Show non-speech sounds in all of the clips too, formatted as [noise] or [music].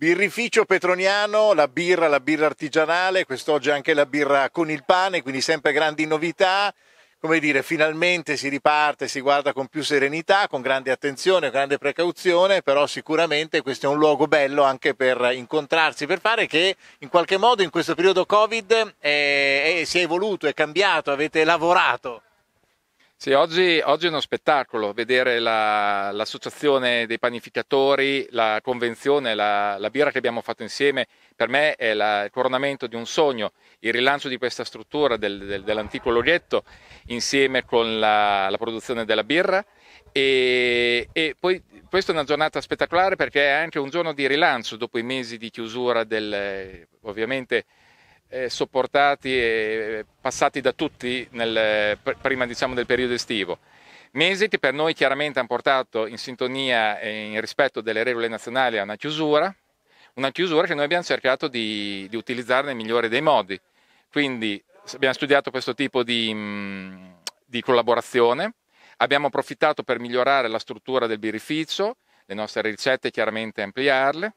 Birrificio Petroniano, la birra, la birra artigianale, quest'oggi anche la birra con il pane, quindi sempre grandi novità. Come dire, finalmente si riparte, si guarda con più serenità, con grande attenzione, grande precauzione, però sicuramente questo è un luogo bello anche per incontrarsi, per fare che in qualche modo in questo periodo Covid eh, eh, si è evoluto, è cambiato, avete lavorato. Sì, oggi, oggi, è uno spettacolo vedere la, l'associazione dei panificatori, la convenzione, la, la, birra che abbiamo fatto insieme, per me è la, il coronamento di un sogno, il rilancio di questa struttura del, del, dell'antico loghetto insieme con la, la produzione della birra e, e, poi questa è una giornata spettacolare perché è anche un giorno di rilancio dopo i mesi di chiusura del, ovviamente eh, sopportati e eh, passati da tutti nel, prima diciamo, del periodo estivo. Mesi che per noi chiaramente hanno portato in sintonia e in rispetto delle regole nazionali a una chiusura, una chiusura che noi abbiamo cercato di, di utilizzare nel migliore dei modi. Quindi abbiamo studiato questo tipo di, mm, di collaborazione, abbiamo approfittato per migliorare la struttura del birrificio, le nostre ricette chiaramente ampliarle,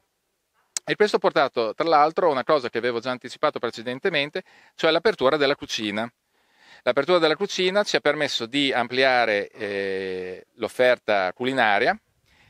e questo ha portato, tra l'altro, a una cosa che avevo già anticipato precedentemente, cioè l'apertura della cucina. L'apertura della cucina ci ha permesso di ampliare eh, l'offerta culinaria.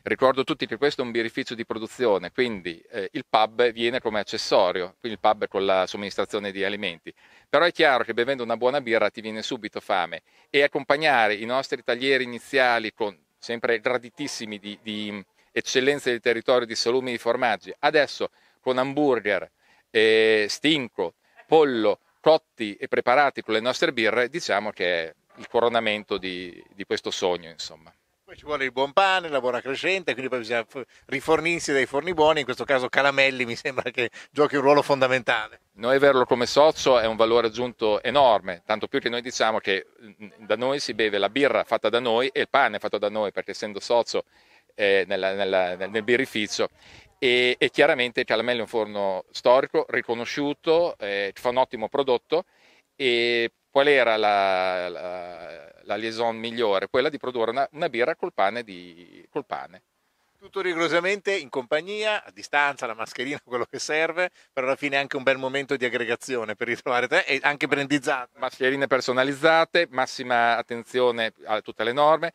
Ricordo tutti che questo è un birrificio di produzione, quindi eh, il pub viene come accessorio, quindi il pub con la somministrazione di alimenti. Però è chiaro che bevendo una buona birra ti viene subito fame e accompagnare i nostri taglieri iniziali con sempre graditissimi di, di eccellenze del territorio di salumi e formaggi. Adesso con hamburger, eh, stinco, pollo, cotti e preparati con le nostre birre, diciamo che è il coronamento di, di questo sogno, insomma. Poi ci vuole il buon pane, la buona crescente, quindi poi bisogna rifornirsi dai forni buoni, in questo caso Calamelli mi sembra che giochi un ruolo fondamentale. Noi averlo come socio è un valore aggiunto enorme, tanto più che noi diciamo che mm, da noi si beve la birra fatta da noi e il pane fatto da noi, perché essendo socio eh, nella, nella, nel, nel birrificio. E, e, chiaramente Calamello è un forno storico, riconosciuto, eh, fa un ottimo prodotto e qual era la, la, la liaison migliore? Quella di produrre una, una birra col pane, di, col pane. Tutto rigorosamente in compagnia, a distanza, la mascherina, [laughs] quello che serve, però alla fine è anche un bel momento di aggregazione per ritrovare te e anche brandizzate. Mascherine personalizzate, massima attenzione a tutte le norme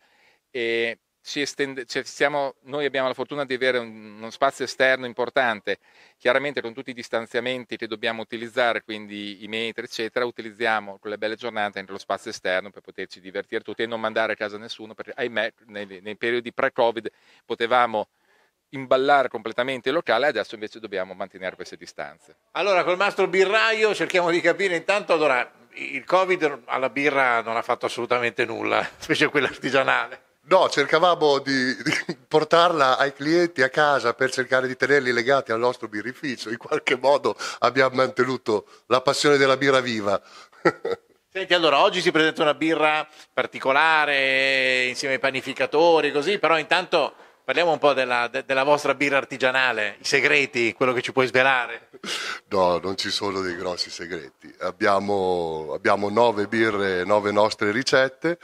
e estende, cioè siamo, noi abbiamo la fortuna di avere un, uno spazio esterno importante, chiaramente con tutti i distanziamenti che dobbiamo utilizzare, quindi i metri, eccetera, utilizziamo quelle belle giornate nello spazio esterno per poterci divertire tutti e non mandare a casa nessuno, perché ahimè nei, nei periodi pre-Covid potevamo imballare completamente il locale, adesso invece dobbiamo mantenere queste distanze. Allora, col mastro birraio cerchiamo di capire intanto, allora, il Covid alla birra non ha fatto assolutamente nulla, [laughs] specie quella artigianale. No, cercavamo di, di, portarla ai clienti a casa per cercare di tenerli legati al nostro birrificio. In qualche modo abbiamo mantenuto la passione della birra viva. [laughs] Senti, allora oggi si presenta una birra particolare insieme ai panificatori, così, però intanto parliamo un po' della, de, della vostra birra artigianale, i segreti, quello che ci puoi svelare. No, non ci sono dei grossi segreti. Abbiamo, abbiamo nove birre, nove nostre ricette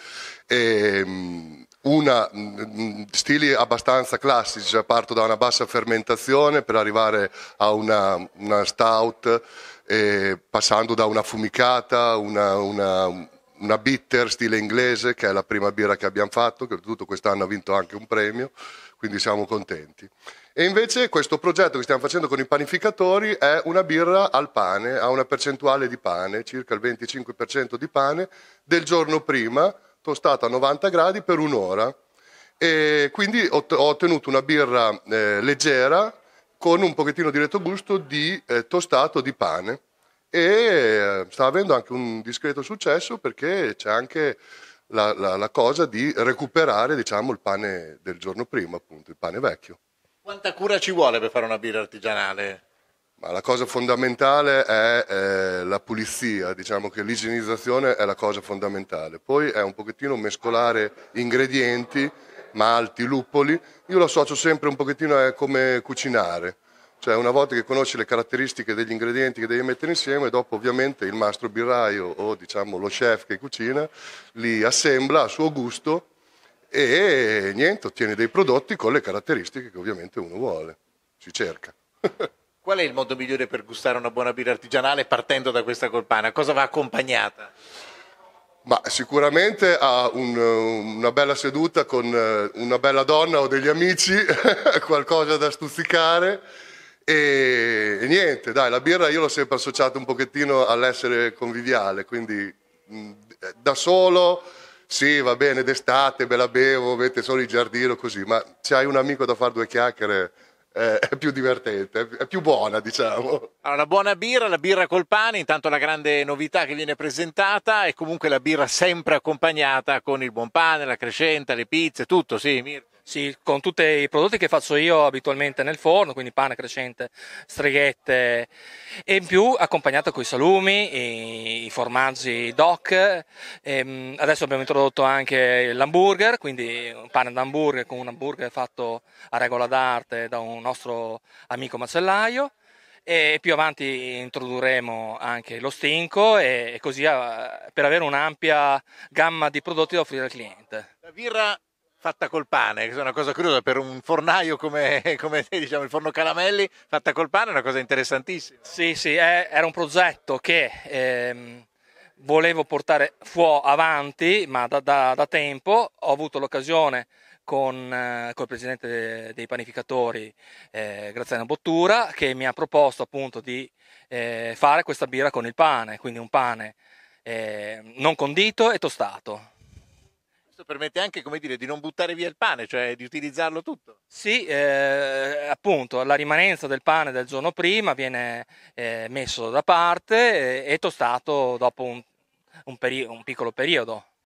e ehm, una, mm, mm, stili abbastanza classici, cioè parto da una bassa fermentazione per arrivare a una, una stout, passando da una fumicata, una, una, una, bitter stile inglese, che è la prima birra che abbiamo fatto, che tutto quest'anno ha vinto anche un premio, quindi siamo contenti. E invece questo progetto che stiamo facendo con i panificatori è una birra al pane, ha una percentuale di pane, circa il 25% di pane, del giorno prima, tostata a 90 gradi per un'ora. E quindi ho, ottenuto una birra eh, leggera con un pochettino di retrogusto di eh, tostato di pane e eh, sta avendo anche un discreto successo perché c'è anche la, la, la cosa di recuperare diciamo, il pane del giorno prima, appunto, il pane vecchio. Quanta cura ci vuole per fare una birra artigianale? La cosa fondamentale è eh, la pulizia, diciamo che l'igienizzazione è la cosa fondamentale. Poi è un pochettino mescolare ingredienti, malti, luppoli. Io lo associo sempre un pochettino a eh, come cucinare. Cioè una volta che conosci le caratteristiche degli ingredienti che devi mettere insieme, dopo ovviamente il mastro birraio o diciamo lo chef che cucina li assembla a suo gusto e niente, ottiene dei prodotti con le caratteristiche che ovviamente uno vuole, si cerca. [laughs] Qual è il modo migliore per gustare una buona birra artigianale partendo da questa colpana? Cosa va accompagnata? Ma sicuramente a un, una bella seduta con eh, una bella donna o degli amici, [laughs] qualcosa da stuzzicare. E, e, niente, dai, la birra io l'ho sempre associata un pochettino all'essere conviviale, quindi mh, mm, da solo, sì, va bene, d'estate me la bevo, mette solo il giardino così, ma se hai un amico da fare due chiacchiere eh, è più divertente, è più buona, diciamo. Allora, buona birra, la birra col pane, intanto la grande novità che viene presentata è comunque la birra sempre accompagnata con il buon pane, la crescenta, le pizze, tutto, sì, Mirko? Sì, con tutti i prodotti che faccio io abitualmente nel forno, quindi pane, crescente, streghette e in più accompagnato con i salumi, i, formaggi doc. E ehm, adesso abbiamo introdotto anche l'hamburger, quindi un pane d'hamburger con un hamburger fatto a regola d'arte da un nostro amico macellaio e più avanti introdurremo anche lo stinco e così eh, per avere un'ampia gamma di prodotti da offrire al cliente. La birra fatta col pane, che è una cosa curiosa per un fornaio come, [laughs] come diciamo, il forno Calamelli, fatta col pane è una cosa interessantissima. Sì, sì, è, era un progetto che ehm, volevo portare fuori avanti, ma da, da, da, tempo ho avuto l'occasione con eh, il presidente dei panificatori eh, Graziano Bottura che mi ha proposto appunto di eh, fare questa birra con il pane, quindi un pane eh, non condito e tostato questo permette anche dire, di non buttare via il pane, cioè di utilizzarlo tutto. Sì, eh, appunto, la rimanenza del pane del giorno prima viene eh, messo da parte e, eh, e tostato dopo un, un, peri- un piccolo periodo.